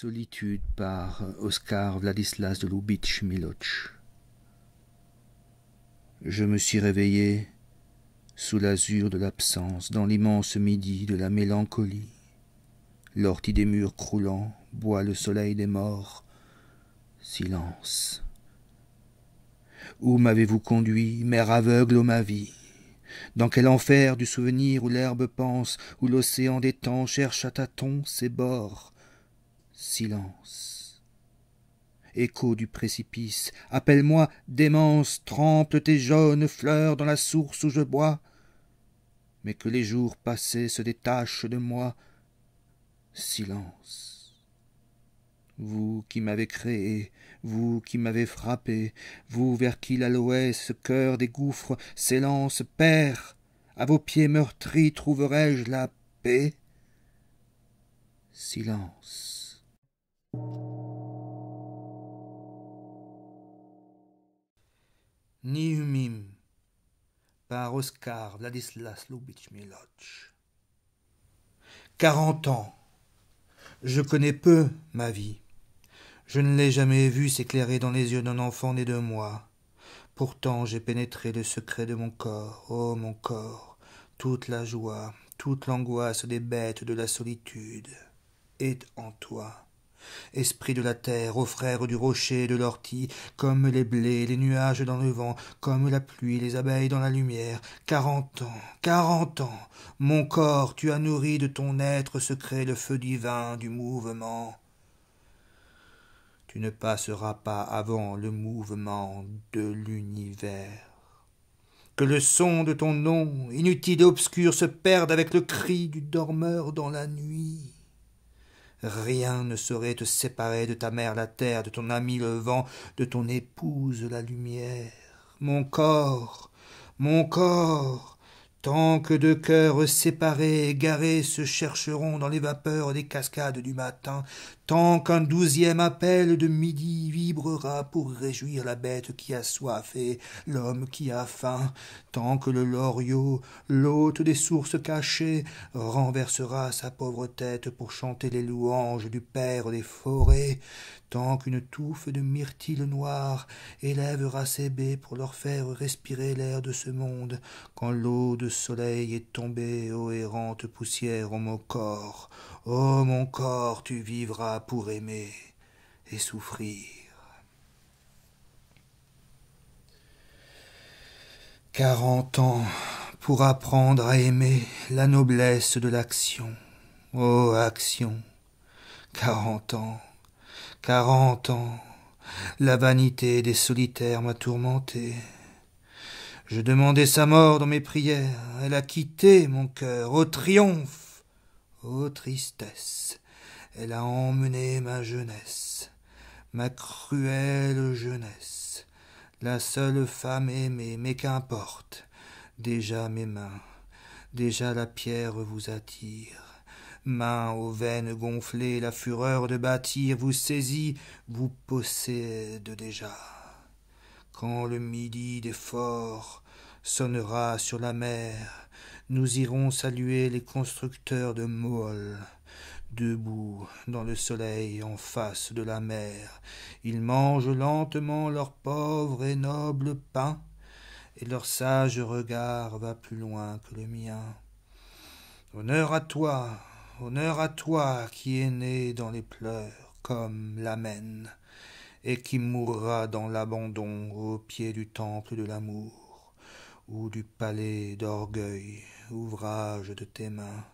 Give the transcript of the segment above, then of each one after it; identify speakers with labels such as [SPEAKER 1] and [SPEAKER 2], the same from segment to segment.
[SPEAKER 1] Solitude par Oscar Vladislas de Lubitsch Miloch. Je me suis réveillé sous l'azur de l'absence, dans l'immense midi de la mélancolie. L'ortie des murs croulants boit le soleil des morts. Silence. Où m'avez-vous conduit, mère aveugle ô ma vie Dans quel enfer du souvenir où l'herbe pense, où l'océan des temps cherche à tâtons ses bords Silence. Écho du précipice, appelle-moi, démence, trempe tes jaunes fleurs dans la source où je bois. Mais que les jours passés se détachent de moi. Silence vous qui m'avez créé, vous qui m'avez frappé, vous vers qui ce cœur des gouffres, s'élance, père, à vos pieds meurtris trouverai-je la paix Silence. Nihumim par Oscar Vladislas Lubitsch miloch Quarante ans. Je connais peu ma vie. Je ne l'ai jamais vue s'éclairer dans les yeux d'un enfant né de moi. Pourtant j'ai pénétré le secret de mon corps, oh, mon corps, toute la joie, toute l'angoisse des bêtes de la solitude est en toi esprit de la terre, aux frères du rocher et de l'ortie, comme les blés, les nuages dans le vent, comme la pluie, les abeilles dans la lumière. Quarante ans, quarante ans, mon corps, tu as nourri de ton être secret le feu divin du mouvement. Tu ne passeras pas avant le mouvement de l'univers que le son de ton nom, inutile et obscur, se perde avec le cri du dormeur dans la nuit. Rien ne saurait te séparer de ta mère la terre, de ton ami le vent, de ton épouse la lumière. Mon corps, mon corps, tant que deux cœurs séparés, égarés, se chercheront dans les vapeurs des cascades du matin, tant qu'un douzième appel de midi vibrera pour réjouir la bête qui a soif et l'homme qui a faim, tant que le loriot, l'hôte des sources cachées, renversera sa pauvre tête pour chanter les louanges du Père des forêts, tant qu'une touffe de myrtilles noire élèvera ses baies pour leur faire respirer l'air de ce monde, quand l'eau de soleil est tombée, ô errante poussière, ô mon corps, ô mon corps, tu vivras pour aimer et souffrir. Quarante ans pour apprendre à aimer la noblesse de l'action. Ô action, quarante ans quarante ans, la vanité des solitaires m'a tourmenté. Je demandais sa mort dans mes prières, elle a quitté mon cœur, Au triomphe, ô tristesse, elle a emmené ma jeunesse, ma cruelle jeunesse, la seule femme aimée, mais qu'importe, déjà mes mains, déjà la pierre vous attire main aux veines gonflées, la fureur de bâtir vous saisit, vous possède déjà. Quand le midi des forts sonnera sur la mer, nous irons saluer les constructeurs de Mool. Debout dans le soleil en face de la mer, ils mangent lentement leur pauvre et noble pain, et leur sage regard va plus loin que le mien. Honneur à toi, honneur à toi qui es né dans les pleurs comme l'Amen, et qui mourra dans l'abandon au pied du temple de l'amour, ou du palais d'orgueil, ouvrage de tes mains.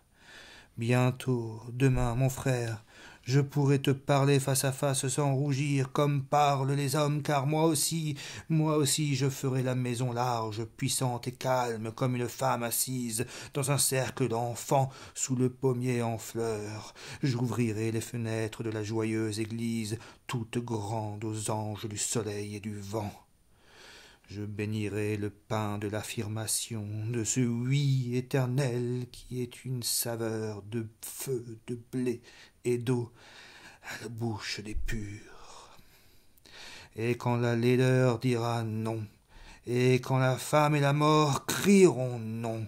[SPEAKER 1] Bientôt, demain, mon frère, je pourrai te parler face à face sans rougir comme parlent les hommes, car moi aussi, moi aussi je ferai la maison large, puissante et calme comme une femme assise dans un cercle d'enfants sous le pommier en fleurs. J'ouvrirai les fenêtres de la joyeuse église, toute grande aux anges du soleil et du vent je bénirai le pain de l'affirmation, de ce oui éternel qui est une saveur de feu, de blé et d'eau à la bouche des purs. Et quand la laideur dira non, et quand la femme et la mort crieront non,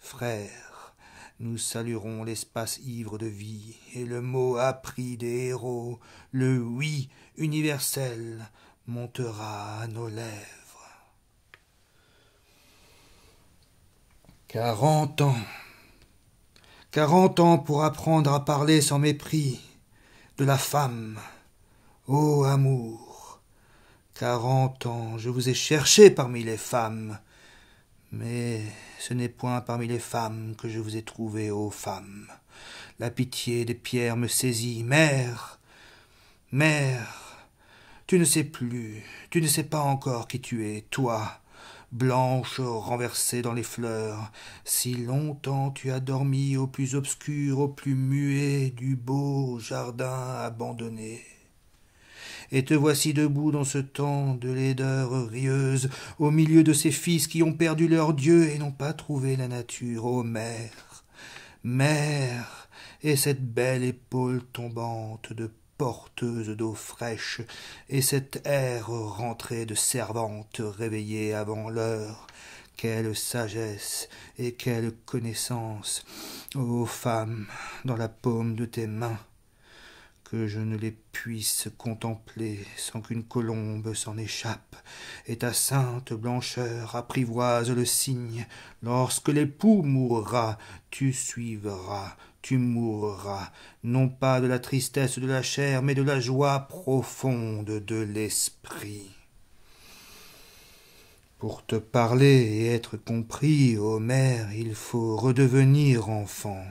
[SPEAKER 1] frères, nous saluerons l'espace ivre de vie et le mot appris des héros, le oui universel montera à nos lèvres. Quarante ans. Quarante ans pour apprendre à parler sans mépris de la femme. Ô amour. Quarante ans, je vous ai cherché parmi les femmes. Mais ce n'est point parmi les femmes que je vous ai trouvé, ô femme La pitié des pierres me saisit. Mère. Mère. Tu ne sais plus, tu ne sais pas encore qui tu es, toi, blanche renversée dans les fleurs. Si longtemps tu as dormi au plus obscur, au plus muet du beau jardin abandonné. Et te voici debout dans ce temps de laideur rieuse, au milieu de ces fils qui ont perdu leur Dieu et n'ont pas trouvé la nature. Ô mère, mère, et cette belle épaule tombante de porteuse d'eau fraîche, et cette air rentrée de servante réveillée avant l'heure. Quelle sagesse et quelle connaissance, ô femme, dans la paume de tes mains que je ne les puisse contempler sans qu'une colombe s'en échappe, et ta sainte blancheur apprivoise le signe, Lorsque l'époux mourra, tu suivras tu mourras, non pas de la tristesse de la chair, mais de la joie profonde de l'esprit. Pour te parler et être compris, ô mère, il faut redevenir enfant.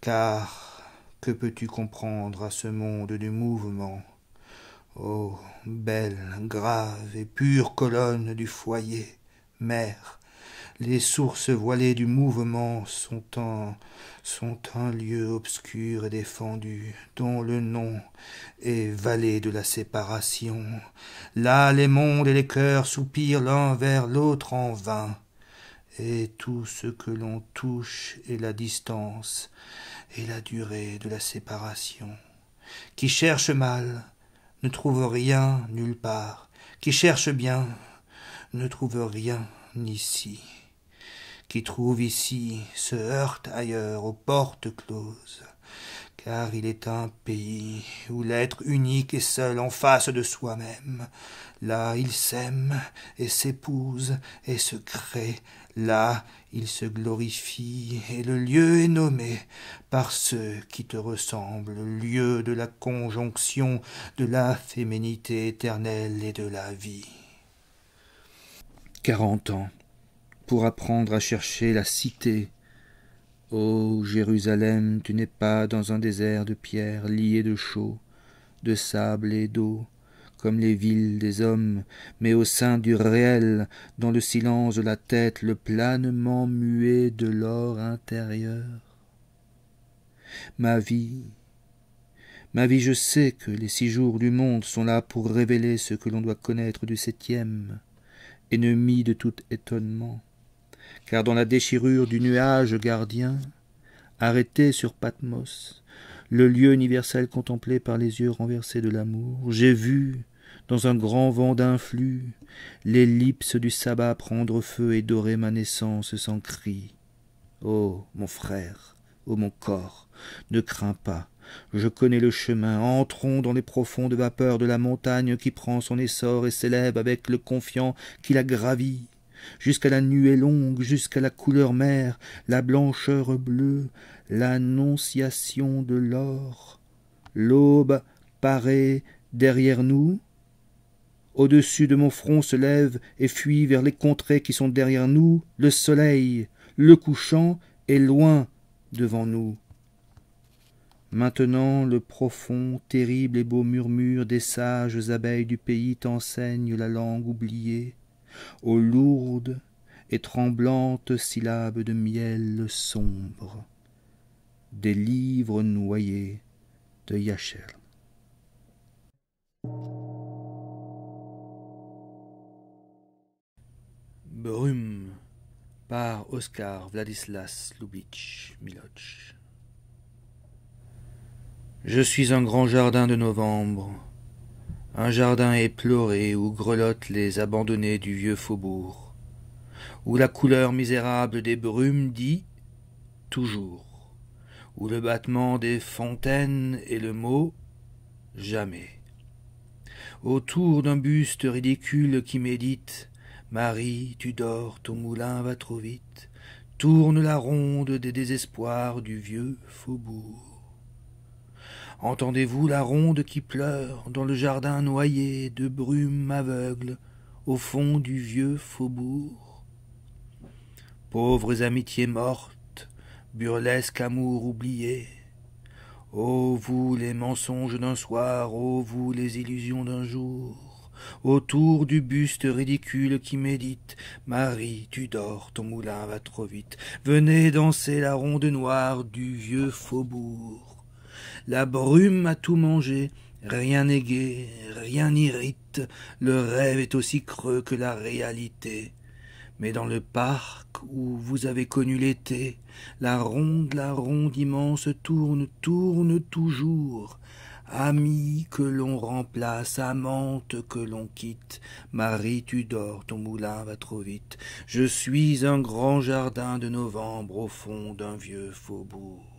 [SPEAKER 1] Car que peux-tu comprendre à ce monde du mouvement Ô belle, grave et pure colonne du foyer, mère, les sources voilées du mouvement sont un, sont un lieu obscur et défendu, dont le nom est vallée de la séparation. Là les mondes et les cœurs soupirent l'un vers l'autre en vain, et tout ce que l'on touche est la distance et la durée de la séparation. Qui cherche mal ne trouve rien nulle part, qui cherche bien ne trouve rien ici qui trouve ici se heurte ailleurs aux portes closes, car il est un pays où l'être unique est seul en face de soi-même. Là, il s'aime et s'épouse et se crée. Là, il se glorifie et le lieu est nommé par ceux qui te ressemblent, lieu de la conjonction de la féminité éternelle et de la vie. Quarante ans pour apprendre à chercher la cité. Ô Jérusalem, tu n'es pas dans un désert de pierres liées de chaux, de sable et d'eau, comme les villes des hommes, mais au sein du réel, dans le silence de la tête, le planement muet de l'or intérieur. Ma vie, ma vie, je sais que les six jours du monde sont là pour révéler ce que l'on doit connaître du septième, ennemi de tout étonnement car dans la déchirure du nuage gardien, arrêté sur Patmos, le lieu universel contemplé par les yeux renversés de l'amour, j'ai vu, dans un grand vent d'influx, l'ellipse du sabbat prendre feu et dorer ma naissance sans cri. Ô mon frère, ô mon corps, ne crains pas, je connais le chemin, entrons dans les profondes vapeurs de la montagne qui prend son essor et s'élève avec le confiant qui la gravit jusqu'à la nuée longue, jusqu'à la couleur mère, la blancheur bleue, l'annonciation de l'or. L'aube paraît derrière nous, au-dessus de mon front se lève et fuit vers les contrées qui sont derrière nous le soleil, le couchant est loin devant nous. Maintenant le profond, terrible et beau murmure des sages abeilles du pays t'enseigne la langue oubliée, aux lourdes et tremblantes syllabes de miel sombre des livres noyés de Yachel. Brume par Oscar Vladislas Lubitsch Miloch. Je suis un grand jardin de novembre un jardin éploré où grelottent les abandonnés du vieux faubourg, où la couleur misérable des brumes dit toujours, où le battement des fontaines est le mot jamais. Autour d'un buste ridicule qui médite Marie, tu dors, ton moulin va trop vite, tourne la ronde des désespoirs du vieux faubourg. Entendez-vous la ronde qui pleure dans le jardin noyé de brume aveugle au fond du vieux faubourg Pauvres amitiés mortes, burlesque amour oublié. ô vous les mensonges d'un soir, ô vous les illusions d'un jour, autour du buste ridicule qui médite, Marie, tu dors, ton moulin va trop vite, venez danser la ronde noire du vieux faubourg. La brume a tout mangé, rien n'est gai, rien n'irrite, le rêve est aussi creux que la réalité. Mais dans le parc où vous avez connu l'été, la ronde, la ronde immense tourne, tourne toujours. Ami que l'on remplace, amante que l'on quitte, Marie, tu dors, ton moulin va trop vite. Je suis un grand jardin de novembre au fond d'un vieux faubourg.